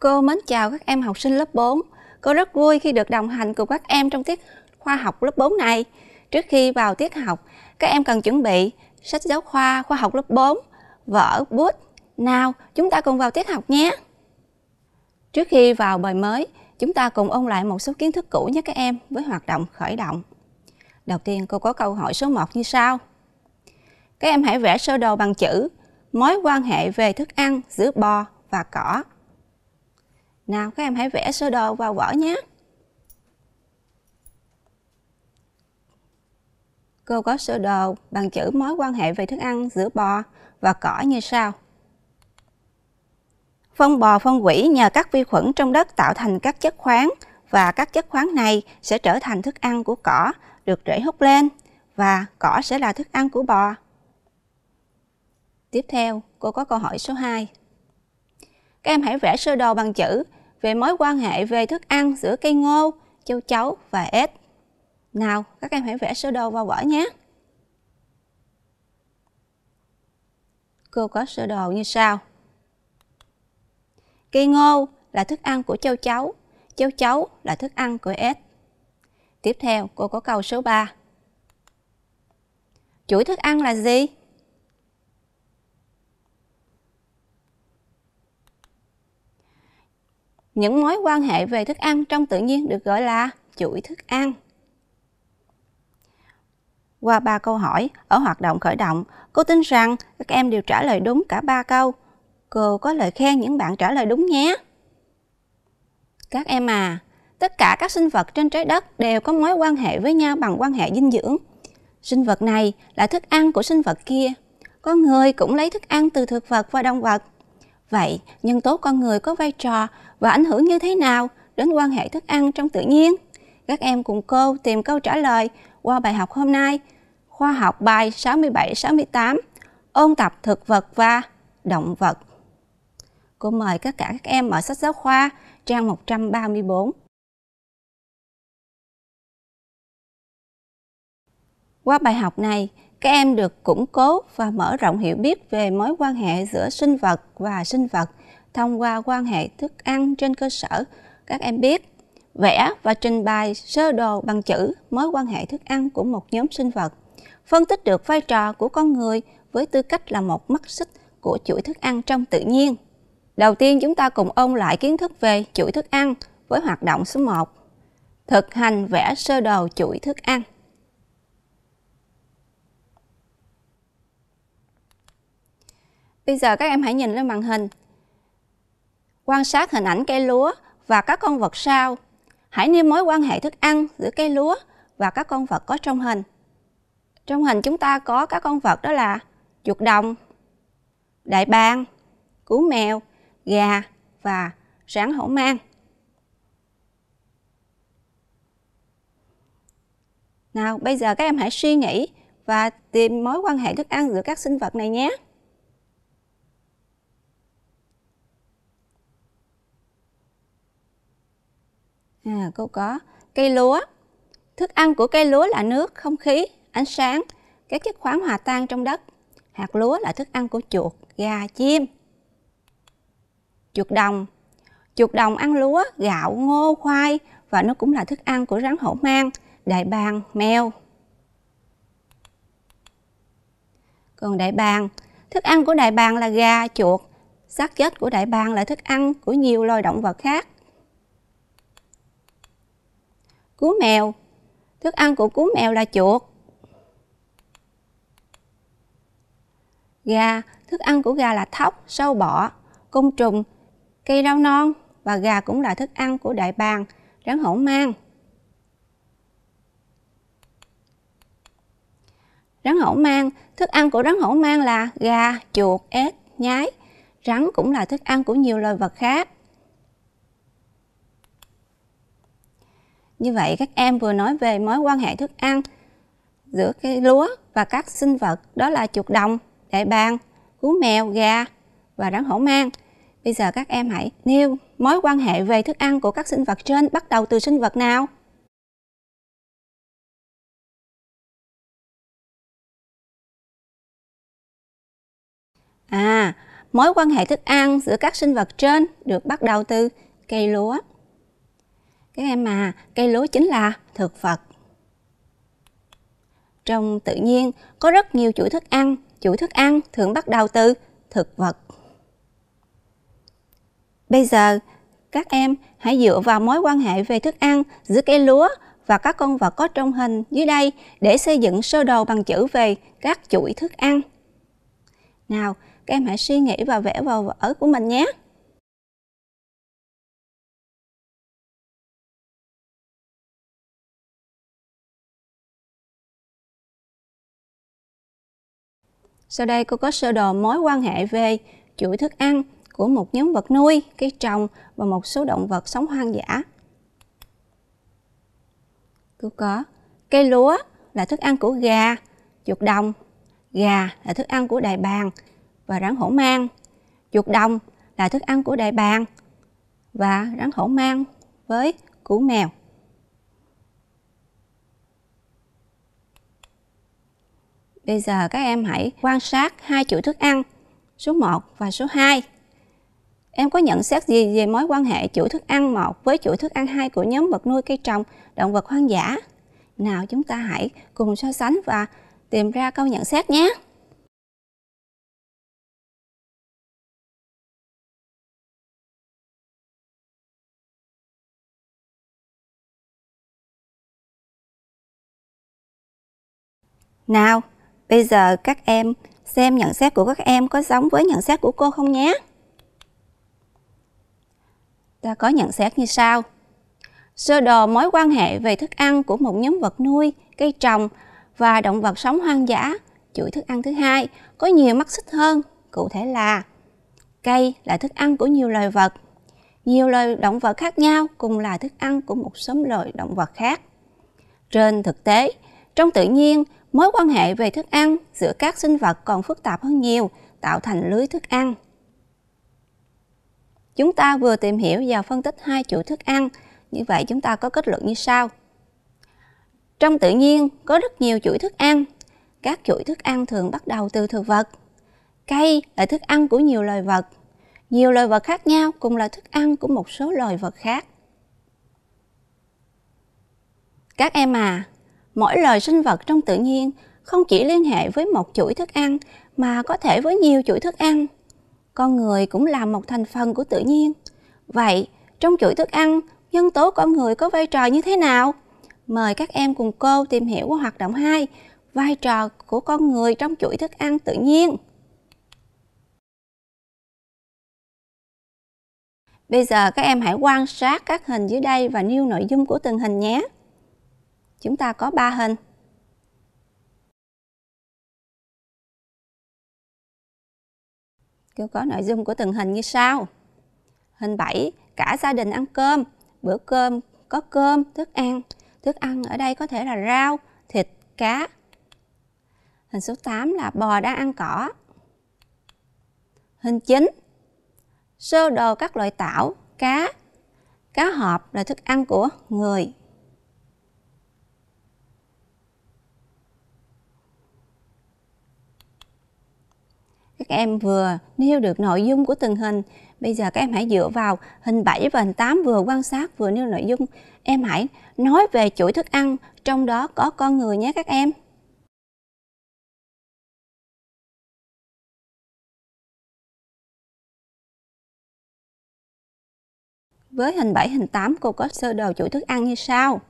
Cô mến chào các em học sinh lớp 4. Cô rất vui khi được đồng hành cùng các em trong tiết khoa học lớp 4 này. Trước khi vào tiết học, các em cần chuẩn bị sách giáo khoa khoa học lớp 4, vở, bút. Nào, chúng ta cùng vào tiết học nhé. Trước khi vào bài mới, chúng ta cùng ôn lại một số kiến thức cũ nhé các em với hoạt động khởi động. Đầu tiên, cô có câu hỏi số 1 như sau. Các em hãy vẽ sơ đồ bằng chữ mối quan hệ về thức ăn giữa bò và cỏ. Nào các em hãy vẽ sơ đồ vào vở nhé. Cô có sơ đồ bằng chữ mối quan hệ về thức ăn giữa bò và cỏ như sau. Phân bò phân quỷ nhờ các vi khuẩn trong đất tạo thành các chất khoáng và các chất khoáng này sẽ trở thành thức ăn của cỏ được rễ hút lên và cỏ sẽ là thức ăn của bò. Tiếp theo, cô có câu hỏi số 2. Các em hãy vẽ sơ đồ bằng chữ về mối quan hệ về thức ăn giữa cây ngô, châu chấu và ếch. Nào, các em hãy vẽ sơ đồ vào vở nhé. Cô có sơ đồ như sau. Cây ngô là thức ăn của châu chấu, châu chấu là thức ăn của ếch. Tiếp theo, cô có câu số 3. Chuỗi thức ăn là gì? Những mối quan hệ về thức ăn trong tự nhiên được gọi là chuỗi thức ăn. Qua ba câu hỏi ở hoạt động khởi động, cô tin rằng các em đều trả lời đúng cả ba câu. Cô có lời khen những bạn trả lời đúng nhé. Các em à, tất cả các sinh vật trên trái đất đều có mối quan hệ với nhau bằng quan hệ dinh dưỡng. Sinh vật này là thức ăn của sinh vật kia. Con người cũng lấy thức ăn từ thực vật và động vật. Vậy, nhân tố con người có vai trò và ảnh hưởng như thế nào đến quan hệ thức ăn trong tự nhiên? Các em cùng cô tìm câu trả lời qua bài học hôm nay, khoa học bài 67-68, ôn tập thực vật và động vật. Cô mời tất cả các em mở sách giáo khoa trang 134. Qua bài học này, các em được củng cố và mở rộng hiểu biết về mối quan hệ giữa sinh vật và sinh vật thông qua quan hệ thức ăn trên cơ sở các em biết vẽ và trình bày sơ đồ bằng chữ mối quan hệ thức ăn của một nhóm sinh vật phân tích được vai trò của con người với tư cách là một mắt xích của chuỗi thức ăn trong tự nhiên. Đầu tiên chúng ta cùng ôn lại kiến thức về chuỗi thức ăn với hoạt động số 1. Thực hành vẽ sơ đồ chuỗi thức ăn. Bây giờ các em hãy nhìn lên màn hình quan sát hình ảnh cây lúa và các con vật sau. Hãy nêu mối quan hệ thức ăn giữa cây lúa và các con vật có trong hình. Trong hình chúng ta có các con vật đó là chuột đồng, đại bàng, cú mèo, gà và rắn hổ mang. Nào, bây giờ các em hãy suy nghĩ và tìm mối quan hệ thức ăn giữa các sinh vật này nhé. à, câu có cây lúa thức ăn của cây lúa là nước không khí ánh sáng các chất khoáng hòa tan trong đất hạt lúa là thức ăn của chuột gà chim chuột đồng chuột đồng ăn lúa gạo ngô khoai và nó cũng là thức ăn của rắn hổ mang đại bàng mèo còn đại bàng thức ăn của đại bàng là gà chuột xác chết của đại bàng là thức ăn của nhiều loài động vật khác cú mèo. Thức ăn của cú mèo là chuột. Gà, thức ăn của gà là thóc, sâu bọ, côn trùng, cây rau non và gà cũng là thức ăn của đại bàng, rắn hổ mang. Rắn hổ mang, thức ăn của rắn hổ mang là gà, chuột, ếch, nhái. Rắn cũng là thức ăn của nhiều loài vật khác. Như vậy các em vừa nói về mối quan hệ thức ăn giữa cây lúa và các sinh vật đó là chuột đồng, đại bàng, cú mèo, gà và rắn hổ mang. Bây giờ các em hãy nêu mối quan hệ về thức ăn của các sinh vật trên bắt đầu từ sinh vật nào? À, mối quan hệ thức ăn giữa các sinh vật trên được bắt đầu từ cây lúa. Các em mà cây lúa chính là thực vật. Trong tự nhiên có rất nhiều chuỗi thức ăn, chuỗi thức ăn thường bắt đầu từ thực vật. Bây giờ, các em hãy dựa vào mối quan hệ về thức ăn giữa cây lúa và các con vật có trong hình dưới đây để xây dựng sơ đồ bằng chữ về các chuỗi thức ăn. Nào, các em hãy suy nghĩ và vẽ vào vở của mình nhé. Sau đây cô có sơ đồ mối quan hệ về chuỗi thức ăn của một nhóm vật nuôi, cây trồng và một số động vật sống hoang dã. Cô có cây lúa là thức ăn của gà, chuột đồng, gà là thức ăn của đại bàng và rắn hổ mang, chuột đồng là thức ăn của đại bàng và rắn hổ mang với cú mèo. Bây giờ các em hãy quan sát hai chuỗi thức ăn số 1 và số 2. Em có nhận xét gì về mối quan hệ chuỗi thức ăn 1 với chuỗi thức ăn 2 của nhóm vật nuôi cây trồng, động vật hoang dã? Nào chúng ta hãy cùng so sánh và tìm ra câu nhận xét nhé. Nào, Bây giờ các em xem nhận xét của các em có giống với nhận xét của cô không nhé. Ta có nhận xét như sau. Sơ đồ mối quan hệ về thức ăn của một nhóm vật nuôi, cây trồng và động vật sống hoang dã, chuỗi thức ăn thứ hai có nhiều mắt xích hơn, cụ thể là cây là thức ăn của nhiều loài vật, nhiều loài động vật khác nhau cùng là thức ăn của một số loài động vật khác. Trên thực tế, trong tự nhiên, Mối quan hệ về thức ăn giữa các sinh vật còn phức tạp hơn nhiều, tạo thành lưới thức ăn. Chúng ta vừa tìm hiểu và phân tích hai chuỗi thức ăn, như vậy chúng ta có kết luận như sau. Trong tự nhiên có rất nhiều chuỗi thức ăn. Các chuỗi thức ăn thường bắt đầu từ thực vật. Cây là thức ăn của nhiều loài vật. Nhiều loài vật khác nhau cùng là thức ăn của một số loài vật khác. Các em à, mỗi loài sinh vật trong tự nhiên không chỉ liên hệ với một chuỗi thức ăn mà có thể với nhiều chuỗi thức ăn. Con người cũng là một thành phần của tự nhiên. Vậy, trong chuỗi thức ăn, nhân tố con người có vai trò như thế nào? Mời các em cùng cô tìm hiểu qua hoạt động 2, vai trò của con người trong chuỗi thức ăn tự nhiên. Bây giờ các em hãy quan sát các hình dưới đây và nêu nội dung của từng hình nhé chúng ta có 3 hình. Kêu có nội dung của từng hình như sau. Hình 7, cả gia đình ăn cơm, bữa cơm có cơm, thức ăn. Thức ăn ở đây có thể là rau, thịt, cá. Hình số 8 là bò đang ăn cỏ. Hình 9, sơ đồ các loại tảo, cá. Cá hộp là thức ăn của người, các em vừa nêu được nội dung của từng hình bây giờ các em hãy dựa vào hình 7 và hình 8 vừa quan sát vừa nêu nội dung em hãy nói về chuỗi thức ăn trong đó có con người nhé các em Với hình 7, hình 8 cô có sơ đồ chuỗi thức ăn như sau.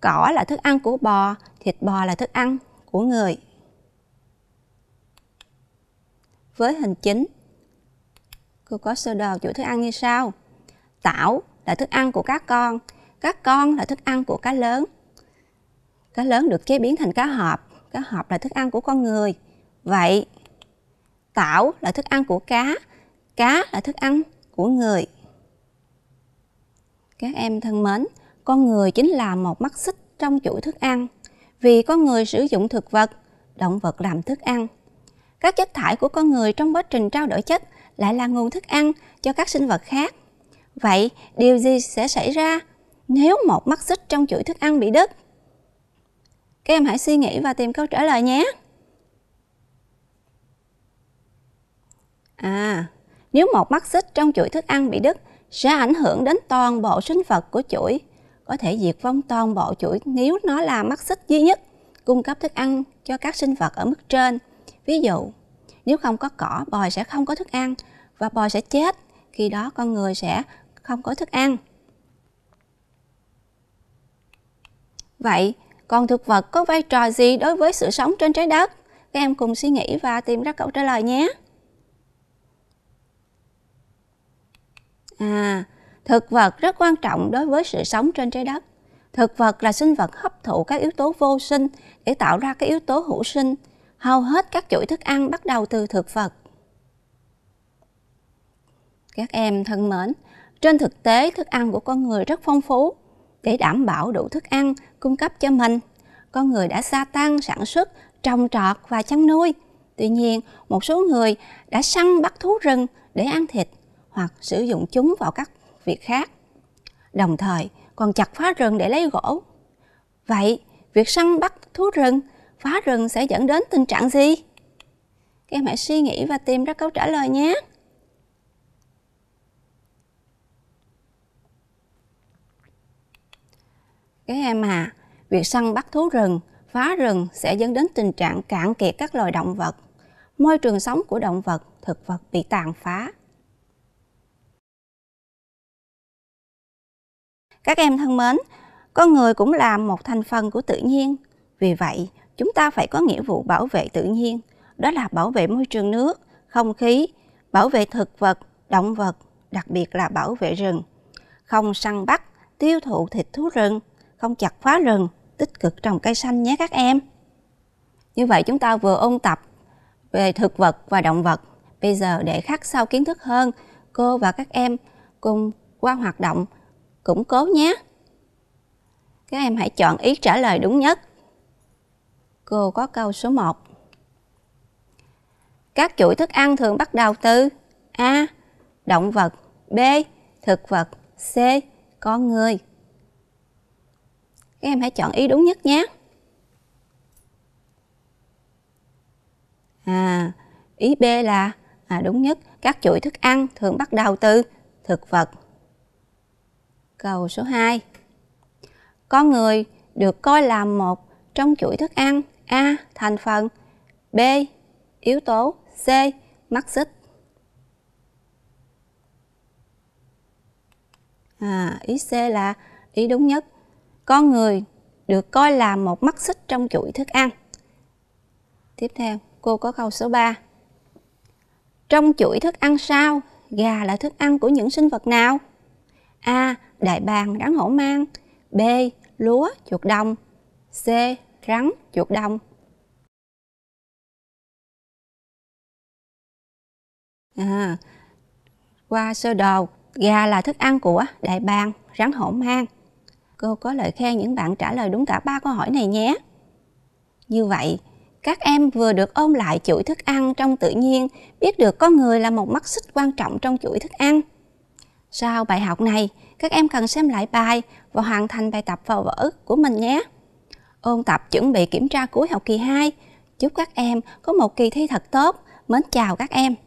Cỏ là thức ăn của bò, thịt bò là thức ăn của người với hình chính. Cô có sơ đồ chuỗi thức ăn như sau. Tảo là thức ăn của cá con, các con là thức ăn của cá lớn. Cá lớn được chế biến thành cá hộp, cá hộp là thức ăn của con người. Vậy, tảo là thức ăn của cá, cá là thức ăn của người. Các em thân mến, con người chính là một mắt xích trong chuỗi thức ăn. Vì con người sử dụng thực vật, động vật làm thức ăn các chất thải của con người trong quá trình trao đổi chất lại là nguồn thức ăn cho các sinh vật khác. Vậy, điều gì sẽ xảy ra nếu một mắt xích trong chuỗi thức ăn bị đứt? Các em hãy suy nghĩ và tìm câu trả lời nhé. À, nếu một mắt xích trong chuỗi thức ăn bị đứt sẽ ảnh hưởng đến toàn bộ sinh vật của chuỗi, có thể diệt vong toàn bộ chuỗi nếu nó là mắt xích duy nhất cung cấp thức ăn cho các sinh vật ở mức trên. Ví dụ, nếu không có cỏ, bò sẽ không có thức ăn và bò sẽ chết, khi đó con người sẽ không có thức ăn. Vậy, còn thực vật có vai trò gì đối với sự sống trên trái đất? Các em cùng suy nghĩ và tìm ra câu trả lời nhé. À, thực vật rất quan trọng đối với sự sống trên trái đất. Thực vật là sinh vật hấp thụ các yếu tố vô sinh để tạo ra các yếu tố hữu sinh hầu hết các chuỗi thức ăn bắt đầu từ thực vật. Các em thân mến, trên thực tế thức ăn của con người rất phong phú. Để đảm bảo đủ thức ăn cung cấp cho mình, con người đã gia tăng sản xuất, trồng trọt và chăn nuôi. Tuy nhiên, một số người đã săn bắt thú rừng để ăn thịt hoặc sử dụng chúng vào các việc khác. Đồng thời, còn chặt phá rừng để lấy gỗ. Vậy, việc săn bắt thú rừng phá rừng sẽ dẫn đến tình trạng gì? Các em hãy suy nghĩ và tìm ra câu trả lời nhé. Các em à, việc săn bắt thú rừng, phá rừng sẽ dẫn đến tình trạng cạn kiệt các loài động vật, môi trường sống của động vật, thực vật bị tàn phá. Các em thân mến, con người cũng là một thành phần của tự nhiên. Vì vậy, chúng ta phải có nghĩa vụ bảo vệ tự nhiên, đó là bảo vệ môi trường nước, không khí, bảo vệ thực vật, động vật, đặc biệt là bảo vệ rừng. Không săn bắt, tiêu thụ thịt thú rừng, không chặt phá rừng, tích cực trồng cây xanh nhé các em. Như vậy chúng ta vừa ôn tập về thực vật và động vật. Bây giờ để khắc sâu kiến thức hơn, cô và các em cùng qua hoạt động củng cố nhé. Các em hãy chọn ý trả lời đúng nhất Cô có câu số 1. Các chuỗi thức ăn thường bắt đầu từ A. Động vật B. Thực vật C. Con người Các em hãy chọn ý đúng nhất nhé. À, ý B là à, đúng nhất các chuỗi thức ăn thường bắt đầu từ thực vật. Câu số 2. Con người được coi là một trong chuỗi thức ăn A. Thành phần B. Yếu tố C. mắc xích à, Ý C là ý đúng nhất Con người được coi là một mắt xích trong chuỗi thức ăn Tiếp theo, cô có câu số 3 Trong chuỗi thức ăn sao, gà là thức ăn của những sinh vật nào? A. Đại bàng, rắn hổ mang B. Lúa, chuột đồng C rắn, chuột đông. À, qua sơ đồ, gà là thức ăn của đại bàng, rắn hổ mang. Cô có lời khen những bạn trả lời đúng cả ba câu hỏi này nhé. Như vậy, các em vừa được ôn lại chuỗi thức ăn trong tự nhiên, biết được con người là một mắt xích quan trọng trong chuỗi thức ăn. Sau bài học này, các em cần xem lại bài và hoàn thành bài tập vào vở của mình nhé ôn tập chuẩn bị kiểm tra cuối học kỳ 2. Chúc các em có một kỳ thi thật tốt. Mến chào các em.